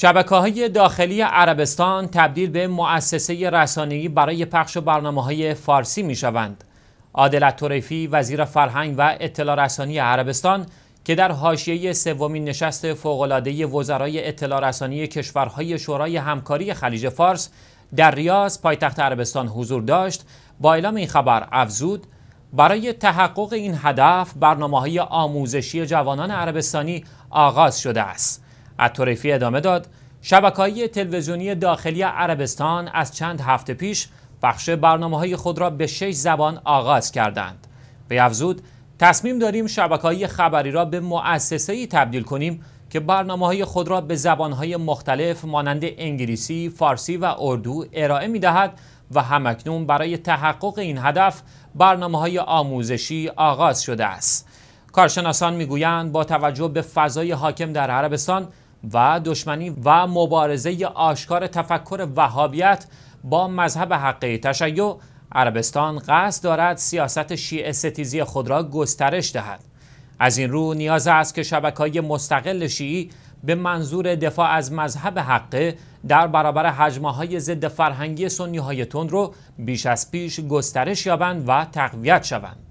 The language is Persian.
شبکه های داخلی عربستان تبدیل به مؤسسه رسانه‌ای برای پخش برنامه های فارسی می شوند. عادل توریفی وزیر فرهنگ و اطلاع رسانی عربستان که در حاشیه سومین نشست فوق‌العاده وزرای اطلاع رسانی کشورهای شورای همکاری خلیج فارس در ریاض پایتخت عربستان حضور داشت با اعلام این خبر افزود برای تحقق این هدف برنامه های آموزشی جوانان عربستانی آغاز شده است اتوریفی ادامه داد شبکه‌های تلویزیونی داخلی عربستان از چند هفته پیش بخش برنامه های خود را به شش زبان آغاز کردند. به افزود تصمیم داریم شبکه خبری را به مؤسسه تبدیل کنیم که برنامه های خود را به زبان های مختلف مانند انگلیسی، فارسی و اردو ارائه می دهد و همکنون برای تحقق این هدف برنامه های آموزشی آغاز شده است. کارشناسان میگویند با توجه به فضای حاکم در عربستان و دشمنی و مبارزه آشکار تفکر وهابیت با مذهب حقه تشیع عربستان قصد دارد سیاست شیعه ستیزی خود را گسترش دهد از این رو نیاز است که شبکه مستقل شیعی به منظور دفاع از مذهب حقه در برابر حجمه های ضد فرهنگی سنی تند رو بیش از پیش گسترش یابند و تقویت شوند.